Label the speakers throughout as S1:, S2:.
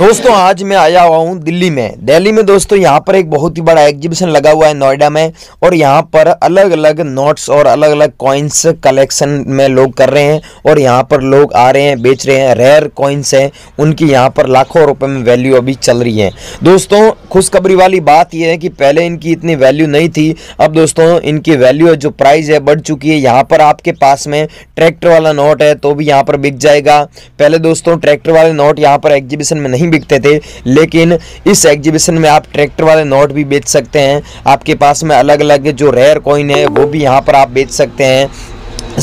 S1: दोस्तों आज मैं आया हुआ हूँ दिल्ली में दिल्ली में दोस्तों यहाँ पर एक बहुत ही बड़ा एग्जीबिशन लगा हुआ है नोएडा में और यहाँ पर अलग अलग नोट्स और अलग अलग कॉइन्स कलेक्शन में लोग कर रहे हैं और यहाँ पर लोग आ रहे हैं बेच रहे हैं रेयर कॉइन्स हैं उनकी यहाँ पर लाखों रुपए में वैल्यू अभी चल रही है दोस्तों खुशखबरी वाली बात यह है कि पहले इनकी इतनी वैल्यू नहीं थी अब दोस्तों इनकी वैल्यू जो प्राइस है बढ़ चुकी है यहाँ पर आपके पास में ट्रैक्टर वाला नोट है तो भी यहाँ पर बिक जाएगा पहले दोस्तों ट्रैक्टर वाले नोट यहाँ पर एग्जीबिशन में नहीं नहीं बिकते थे लेकिन इस एग्जीबिशन में आप ट्रैक्टर वाले नोट भी बेच सकते हैं आपके पास में अलग अलग जो रेयर कॉइन है वो भी यहाँ पर आप बेच सकते हैं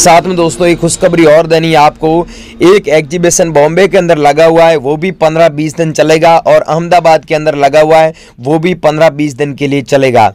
S1: साथ में दोस्तों एक खुशखबरी और देनी है आपको एक एग्जीबिशन बॉम्बे के अंदर लगा हुआ है वो भी 15-20 दिन चलेगा और अहमदाबाद के अंदर लगा हुआ है वो भी 15-20 दिन के लिए चलेगा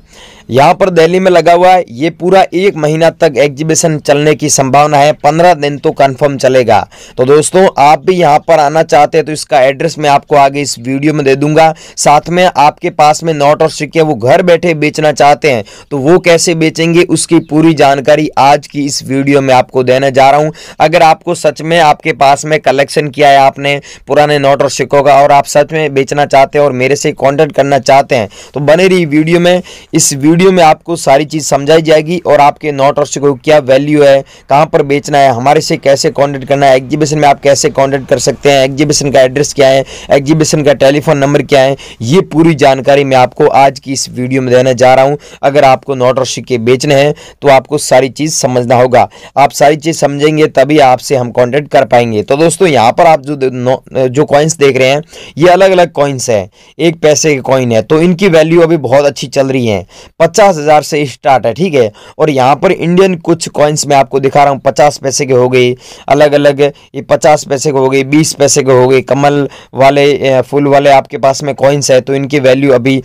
S1: यहाँ पर दिल्ली में लगा हुआ है ये पूरा एक महीना तक एग्जीबिशन चलने की संभावना है पंद्रह दिन तो कंफर्म चलेगा तो दोस्तों आप भी यहाँ पर आना चाहते हैं तो इसका एड्रेस मैं आपको आगे इस वीडियो में दे दूंगा साथ में आपके पास में नोट और सिक्के वो घर बैठे बेचना चाहते हैं तो वो कैसे बेचेंगे उसकी पूरी जानकारी आज की इस वीडियो में आपको देने जा रहा हूँ अगर आपको सच में आपके पास में कलेक्शन किया है आपने पुराने नोट और सिक्कों का और आप सच में बेचना चाहते हैं और मेरे से कॉन्टेक्ट करना चाहते हैं तो बने रही वीडियो में इस वीडियो वीडियो में आपको सारी चीज़ समझाई जाएगी और आपके नॉट ऑर्डर को क्या वैल्यू है कहाँ पर बेचना है हमारे से कैसे कॉन्टैक्ट करना है एग्जीबिशन में आप कैसे कॉन्टैक्ट कर सकते हैं एग्जीबिशन का एड्रेस क्या है एग्जीबिशन का टेलीफोन नंबर क्या है ये पूरी जानकारी मैं आपको आज की इस वीडियो में देने जा रहा हूँ अगर आपको नॉट और सिक्के बेचने हैं तो आपको सारी चीज़ समझना होगा आप सारी चीज़ समझेंगे तभी आपसे हम कॉन्टैक्ट कर पाएंगे तो दोस्तों यहाँ पर आप जो जो कॉइन्स देख रहे हैं ये अलग अलग कॉइन्स हैं एक पैसे के कॉइन है तो इनकी वैल्यू अभी बहुत अच्छी चल रही है पचास हज़ार से स्टार्ट है ठीक है और यहाँ पर इंडियन कुछ कॉइन्स में आपको दिखा रहा हूँ पचास पैसे के हो गए अलग अलग ये पचास पैसे के हो गए बीस पैसे के हो गए कमल वाले फूल वाले आपके पास में कॉइन्स है तो इनकी वैल्यू अभी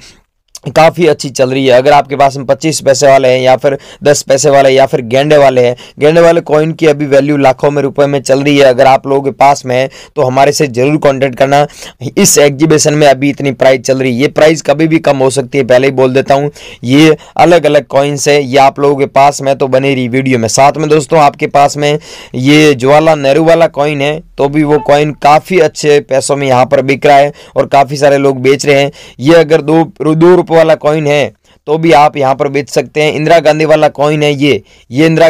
S1: काफ़ी अच्छी चल रही है अगर आपके पास में पच्चीस पैसे वाले हैं या फिर दस पैसे वाले या फिर गेंडे वाले हैं गेंडे वाले कॉइन की अभी वैल्यू लाखों में रुपए में चल रही है अगर आप लोगों के पास में है तो हमारे से जरूर कांटेक्ट करना इस एग्जीबिशन में अभी इतनी प्राइस चल रही है ये प्राइस कभी भी कम हो सकती है पहले ही बोल देता हूँ ये अलग अलग कॉइन्स है ये आप लोगों के पास में तो बने रही वीडियो में साथ में दोस्तों आपके पास में ये जवाहरलाल नेहरू वाला कॉइन है तो भी वो कॉइन काफ़ी अच्छे पैसों में यहाँ पर बिक रहा है और काफ़ी सारे लोग बेच रहे हैं ये अगर दो दो रुपये वाला कॉइन है तो भी आप यहाँ पर बेच सकते हैं इंदिरा गांधी वाला कॉइन है ये ये इंदिरा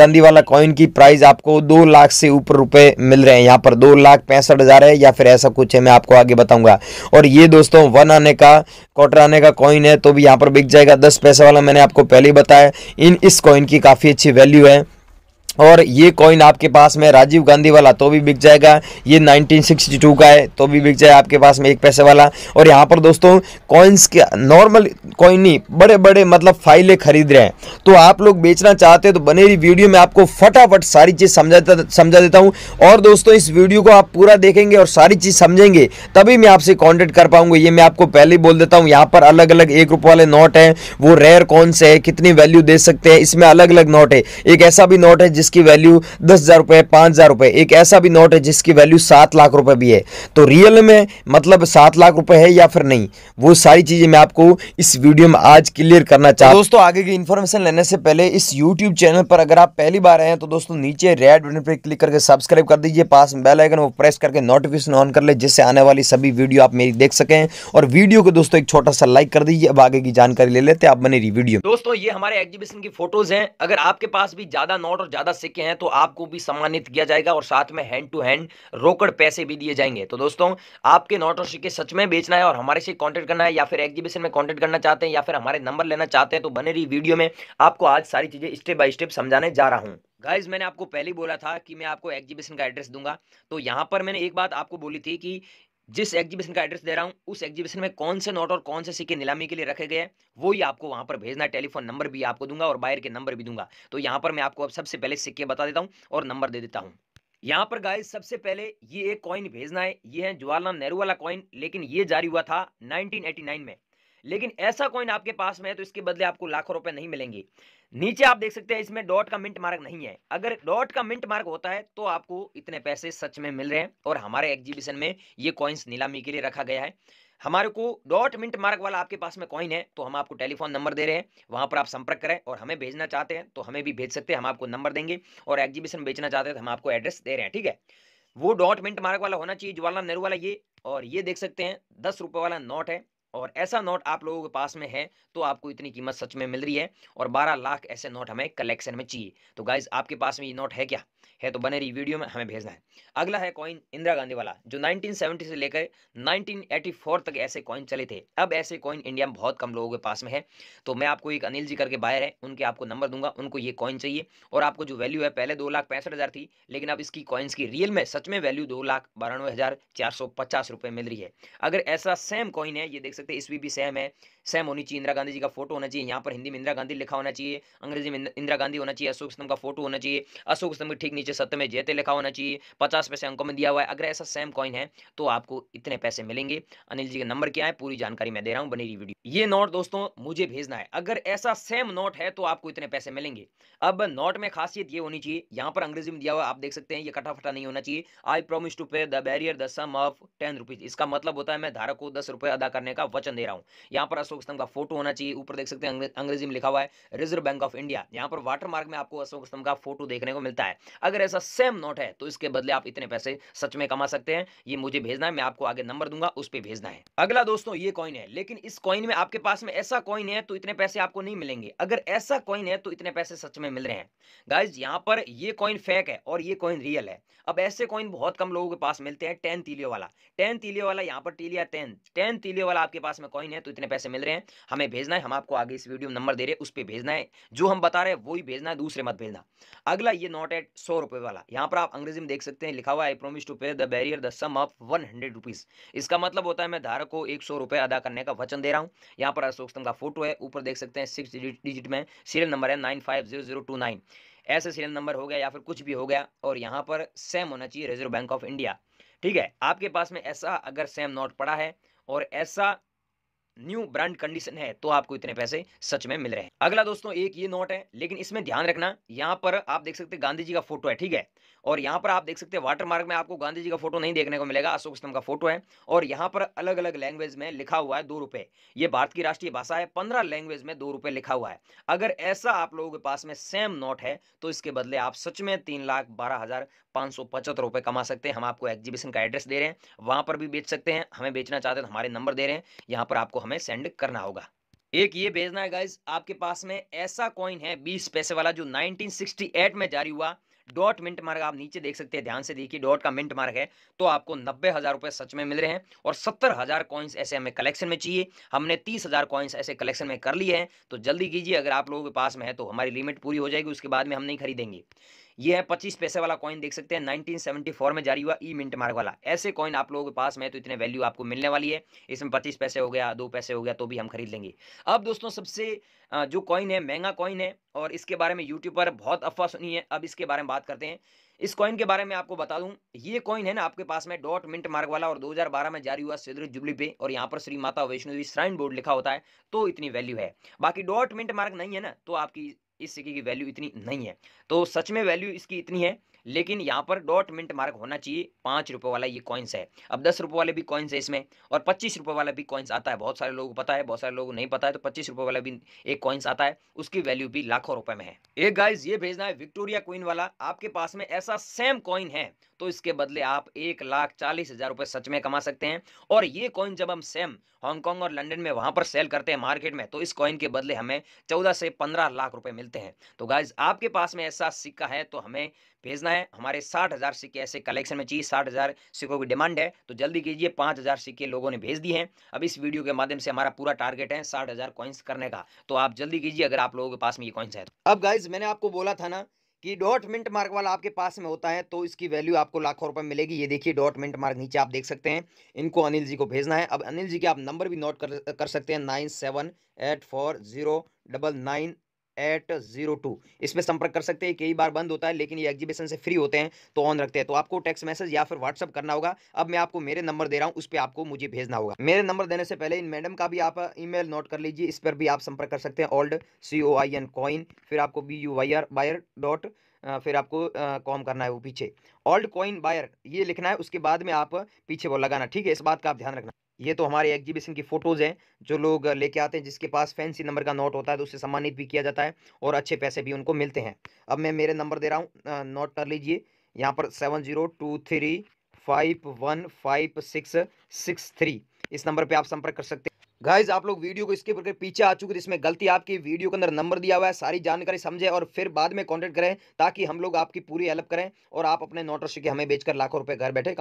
S1: गांधी वाला कॉइन की प्राइस आपको दो लाख से ऊपर रुपए मिल रहे हैं यहाँ पर दो लाख पैंसठ हज़ार है या फिर ऐसा कुछ है मैं आपको आगे बताऊंगा और ये दोस्तों वन आने का क्वार्टर आने का कॉइन है तो भी यहाँ पर बिक जाएगा दस पैसे वाला मैंने आपको पहले ही बताया इन इस कॉइन की काफ़ी अच्छी वैल्यू है और ये कॉइन आपके पास में राजीव गांधी वाला तो भी बिक जाएगा ये 1962 का है तो भी बिक जाए आपके पास में एक पैसे वाला और यहाँ पर दोस्तों कॉइन्स के नॉर्मल कॉइन नहीं बड़े बड़े मतलब फाइलें खरीद रहे हैं तो आप लोग बेचना चाहते हैं तो बने रही वीडियो में आपको फटाफट सारी चीज़ समझा समझा देता हूँ और दोस्तों इस वीडियो को आप पूरा देखेंगे और सारी चीज़ समझेंगे तभी मैं आपसे कॉन्टेक्ट कर पाऊंगा ये मैं आपको पहले ही बोल देता हूँ यहाँ पर अलग अलग एक रुपये वाले नोट हैं वो रेयर कौन से है कितनी वैल्यू दे सकते हैं इसमें अलग अलग नोट है एक ऐसा भी नोट है जिस जिसकी वैल्यू दस हज़ार रुपए पांच हज़ार रुपए एक ऐसा भी नोट है जिसकी वैल्यू सात लाख रुपए भी है तो रियल में मतलब सात लाख रुपए है या फिर नहीं वो सारी चीज़ें मैं आपको इस वीडियो में आज क्लियर करना चाहता हूँ दोस्तों आगे की इन्फॉर्मेशन लेने से पहले इस यूट्यूब चैनल पर अगर आप पहली बार आए हैं तो दोस्तों नीचे रेड बटन पर क्लिक करके सब्सक्राइब कर दीजिए पास में बेल आइकन वो प्रेस करके नोटिफिकेशन ऑन कर ले जिससे आने वाली सभी वीडियो आप मेरी देख सकें और वीडियो को दोस्तों एक छोटा सा लाइक कर दीजिए अब आगे की जानकारी ले लेते हैं आप बने वीडियो दोस्तों ये हमारे एग्जीबिशन की फोटोज
S2: हैं अगर आपके पास भी ज्यादा नोट और ज्यादा सदस्य के हैं तो आपको भी सम्मानित किया जाएगा और साथ में हैंड टू हैंड रोकड़ पैसे भी दिए जाएंगे तो दोस्तों आपके नोट और सिक्के सच में बेचना है और हमारे से कॉन्टेक्ट करना है या फिर एग्जीबिशन में कॉन्टेक्ट करना चाहते हैं या फिर हमारे नंबर लेना चाहते हैं तो बने रही वीडियो में आपको आज सारी चीज़ें स्टेप बाय स्टेप समझाने जा रहा हूँ गाइज मैंने आपको पहले ही बोला था कि मैं आपको एग्जीबिशन का एड्रेस दूंगा तो यहाँ पर मैंने एक बात आपको बोली थी कि जिस एग्जीबिशन का एड्रेस दे रहा हूँ उस एग्जीबिशन में कौन से नोट और कौन से सिक्के नीलामी के लिए रखे गए हैं वो ही आपको वहाँ पर भेजना टेलीफोन नंबर भी आपको दूंगा और बायर के नंबर भी दूंगा तो यहाँ पर मैं आपको अब सबसे पहले सिक्के बता देता हूँ और नंबर दे देता हूँ यहाँ पर गाइस सबसे पहले ये एक कॉइन भेजना है ये है जवाहरलाल नेहरू वाला कॉइन लेकिन ये जारी हुआ था 1989 में लेकिन ऐसा कॉइन आपके पास में है तो इसके बदले आपको लाखों रुपए नहीं मिलेंगे नीचे आप देख सकते हैं इसमें डॉट का मिंट मार्क नहीं है अगर डॉट का मिंट मार्क होता है तो आपको इतने पैसे सच में मिल रहे हैं और हमारे एग्जीबिशन में ये कॉइन्स नीलामी के लिए रखा गया है हमारे को डॉट मिंट मार्क वाला आपके पास में कॉइन है तो हम आपको टेलीफोन नंबर दे रहे हैं वहां पर आप संपर्क करें और हमें भेजना चाहते हैं तो हमें भी भेज सकते हैं हम आपको नंबर देंगे और एग्जीबिशन बेचना चाहते हैं तो हम आपको एड्रेस दे रहे हैं ठीक है वो डॉट मिंट मार्क वाला होना चाहिए जवाहरलाल नेहरू वाला ये और ये देख सकते हैं दस रुपए वाला नोट है और ऐसा नोट आप लोगों के पास में है तो आपको इतनी कीमत सच में मिल रही है और 12 लाख ऐसे नोट हमें कलेक्शन में चाहिए तो गाइज आपके पास में ये नोट है क्या है तो बने रही वीडियो में हमें भेजना है अगला है कॉइन इंदिरा गांधी वाला जो 1970 से लेकर 1984 तक ऐसे कॉइन चले थे अब ऐसे कॉइन इंडिया में बहुत कम लोगों के पास में है तो मैं आपको एक अनिल जी करके बायर है उनके आपको नंबर दूंगा उनको ये कॉइन चाहिए और आपको जो वैल्यू है पहले दो लाख पैंसठ हज़ार थी लेकिन अब इसकी कॉइन्स की रियल में सच में वैल्यू दो लाख बारानवे हज़ार चार सौ पचास रुपये मिल रही है अगर ऐसा सेम कॉइन है ये देख सकते हैं इसमें भी सेम है सेम होनी चाहिए इंदिरा गांधी जी का फोटो होना चाहिए यहाँ पर हिंदी में इंदिरा गांधी लिखा होना चाहिए अंग्रेजी में इंदिरा गांधी होना चाहिए अशोक स्तंभ का फोटो होना चाहिए अशोक स्तंभ ठीक नीचे सत्य में जयते लिखा होना चाहिए पचास पैसे अंकों में दिया हुआ है अगर ऐसा सेम कॉइन है तो आपको इतने पैसे मिलेंगे अनिल जी का नंबर क्या है पूरी जानकारी मैं दे रहा हूँ बनी वीडियो ये नोट दोस्तों मुझे भेजना है अगर ऐसा सेम नोट है तो आपको इतने पैसे मिलेंगे अब नोट में खासियत ये होनी चाहिए यहाँ पर अंग्रेजी में दिया हुआ आप देख सकते हैं ये कटा फटा नहीं होना चाहिए I promise to pay the bearer the sum of ten rupees इसका मतलब होता है मैं धारक को दस रुपये अदा करने का का वचन दे रहा हूँ यहाँ पर अशोक स्तंभ का फोटो होना चाहिए ऊपर देख सकते हैं अंग्रेजी में लिखा हुआ है रिजर्व बैंक ऑफ इंडिया यहाँ पर वाटरमार्क में आपको अशोक स्तंभ का फोटो देखने को मिलता है अगर ऐसा सेम नोट है तो इसके बदले आप इतने पैसे सच में कमा सकते हैं ये मुझे भेजना है मैं आपको आगे नंबर दूंगा उस पर भेजना है अगला दोस्तों ये कॉइन है लेकिन इस कॉइन में आपके पास में ऐसा कॉइन है तो इतने पैसे आपको नहीं मिलेंगे अगर ऐसा कॉइन है तो इतने पैसे सच में मिल रहे हैं गाइज यहाँ पर ये कॉइन फेक है और ये कॉइन रियल है अब ऐसे कॉइन बहुत कम लोगों के पास मिलते हैं टेन तीलियो वाला टेन तीलियो वाला यहाँ पर टीलिया टेन टेन तीलियो वाला आपके के पास में कॉइन है तो इतने पैसे मिल रहे हैं हमें भेजना है हम आपको आगे इस वीडियो में नंबर दे रहे हैं उस पर भेजना है जो हम बता रहे हैं वही भेजना है दूसरे मत भेजना अगला ये नॉट एट सौ रुपये वाला यहाँ पर आप अंग्रेजी में देख सकते हैं लिखा हुआ I promise to pay the bearer the sum of one hundred rupees इसका मतलब होता है मैं धारक को एक सौ रुपये अदा करने का वचन दे रहा हूँ यहाँ पर अशोक स्तंभ का फोटो है ऊपर देख सकते हैं सिक्स डिजिट में सीरियल नंबर है nine five zero zero two nine ऐसे सीरियल नंबर हो गया या फिर कुछ भी हो गया और यहाँ पर सेम होना चाहिए रिजर्व बैंक ऑफ इंडिया ठीक है आपके पास में ऐसा अगर सेम नोट पड़ा है और ऐसा न्यू ब्रांड कंडीशन है तो आपको इतने पैसे सच में मिल रहे हैं अगला दोस्तों एक ये नोट है लेकिन इसमें ध्यान रखना यहाँ पर आप देख सकते हैं गांधी जी का फोटो है ठीक है और यहाँ पर आप देख सकते हैं वाटर मार्ग में आपको गांधी जी का फोटो नहीं देखने को मिलेगा अशोक स्तंभ का फोटो है और यहाँ पर अलग अलग लैंग्वेज में लिखा हुआ है दो रुपये ये भारत की राष्ट्रीय भाषा है पंद्रह लैंग्वेज में दो रुपये लिखा हुआ है अगर ऐसा आप लोगों के पास में सेम नोट है तो इसके बदले आप सच में तीन लाख बारह हजार पांच सौ पचहत्तर रुपए कमा सकते हैं हम आपको एग्जीबिशन का एड्रेस दे रहे हैं वहाँ पर भी बेच सकते हैं हमें बेचना चाहते हैं तो हमारे नंबर दे रहे हैं यहाँ पर आपको हमें सेंड करना होगा एक ये भेजना है गाइज आपके पास में ऐसा कॉइन है बीस पैसे वाला जो 1968 में जारी हुआ डॉट मिंट मार्ग आप नीचे देख सकते हैं ध्यान से देखिए डॉट का मिंट मार्ग है तो आपको नब्बे हज़ार रुपए सच में मिल रहे हैं और सत्तर हज़ार कॉइन्स ऐसे हमें कलेक्शन में चाहिए हमने तीस हज़ार कॉइन्स ऐसे कलेक्शन में कर लिए हैं तो जल्दी कीजिए अगर आप लोगों के पास में है तो हमारी लिमिट पूरी हो जाएगी उसके बाद में हम नहीं खरीदेंगे ये है पच्चीस पैसे वाला कॉइन देख सकते हैं 1974 में जारी हुआ ई मिंट मार्ग वाला ऐसे कॉइन आप लोगों के पास में तो इतने वैल्यू आपको मिलने वाली है इसमें पच्चीस पैसे हो गया दो पैसे हो गया तो भी हम खरीद लेंगे अब दोस्तों सबसे जो कॉइन है महंगा कॉइन है और इसके बारे में यूट्यूब पर बहुत अफवाह सुनी है अब इसके बारे में बात करते हैं इस कॉइन के बारे में आपको बता दूं ये कॉइन है ना आपके पास में डॉट मिंट मार्ग वाला और 2012 में जारी हुआ सिद्र जुबली पे और यहाँ पर श्री माता वैष्णो देवी श्राइन बोर्ड लिखा होता है तो इतनी वैल्यू है बाकी डॉट मिंट मार्ग नहीं है ना तो आपकी इस सिक्के की वैल्यू इतनी नहीं है तो सच में वैल्यू इसकी इतनी है लेकिन यहाँ पर डॉट मिंट मार्क होना चाहिए पाँच रुपये वाला ये कॉइन्स है अब दस रुपये वाले भी कॉइन्स है इसमें और पच्चीस रुपये वाला भी कॉइन्स आता है बहुत सारे लोगों को पता है बहुत सारे लोगों को नहीं पता है तो पच्चीस रुपये वाला भी एक कॉइन्स आता है उसकी वैल्यू भी लाखों रुपये में है एक गाइज ये भेजना है विक्टोरिया क्वीन वाला आपके पास में ऐसा सेम कॉइन है तो इसके बदले आप एक लाख चालीस हजार रुपए सच में कमा सकते हैं और ये कॉइन जब हम सेम हांगकॉन्ग और लंदन में वहां पर सेल करते हैं मार्केट में तो इस कॉइन के बदले हमें चौदह से पंद्रह लाख रुपए मिलते हैं तो गाइज आपके पास में ऐसा सिक्का है तो हमें भेजना है हमारे साठ हज़ार सिक्के ऐसे कलेक्शन में चाहिए साठ हज़ार सिक्कों की डिमांड है तो जल्दी कीजिए पाँच हज़ार सिक्के लोगों ने भेज दिए हैं अब इस वीडियो के माध्यम से हमारा पूरा टारगेट है साठ हज़ार कॉइन्स करने का तो आप जल्दी कीजिए अगर आप लोगों के पास में ये कॉइन्स है तो। अब गाइज मैंने आपको बोला था ना कि डॉट मिनट मार्क वाला आपके पास में होता है तो इसकी वैल्यू आपको लाखों रुपए मिलेगी ये देखिए डॉट मिनट मार्क नीचे आप देख सकते हैं इनको अनिल जी को भेजना है अब अनिल जी के आप नंबर भी नोट कर, कर सकते हैं nine seven eight four zero double nine eight zero two इसमें संपर्क कर सकते हैं कई बार बंद होता है लेकिन ये एग्जीबिशन से फ्री होते हैं तो ऑन रखते हैं तो आपको टेक्स्ट मैसेज या फिर व्हाट्सअप करना होगा अब मैं आपको मेरे नंबर दे रहा हूँ उस पर आपको मुझे भेजना होगा मेरे नंबर देने से पहले इन मैडम का भी आप ईमेल नोट कर लीजिए इस पर भी आप संपर्क कर सकते हैं old C O I N coin फिर आपको B U Y R buyer dot फिर आपको कॉम करना है वो पीछे ओल्ड कॉइन बायर ये लिखना है उसके बाद में आप पीछे वो लगाना ठीक है इस बात का आप ध्यान रखना ये तो हमारे एग्जीबिशन की फ़ोटोज़ हैं जो लोग लेके आते हैं जिसके पास फैंसी नंबर का नोट होता है तो उससे सम्मानित भी किया जाता है और अच्छे पैसे भी उनको मिलते हैं अब मैं मेरे नंबर दे रहा हूँ नोट कर लीजिए यहाँ पर seven zero two three five one five six six three इस नंबर पे आप संपर्क कर सकते हैं गाइज आप लोग वीडियो को इसके करके पीछे आ चुके जिसमें गलती आपकी वीडियो के अंदर नंबर दिया हुआ है सारी जानकारी समझे और फिर बाद में कॉन्टैक्ट करें ताकि हम लोग आपकी पूरी हेल्प करें और आप अपने नोट के हमें बेचकर लाखों रुपए घर बैठे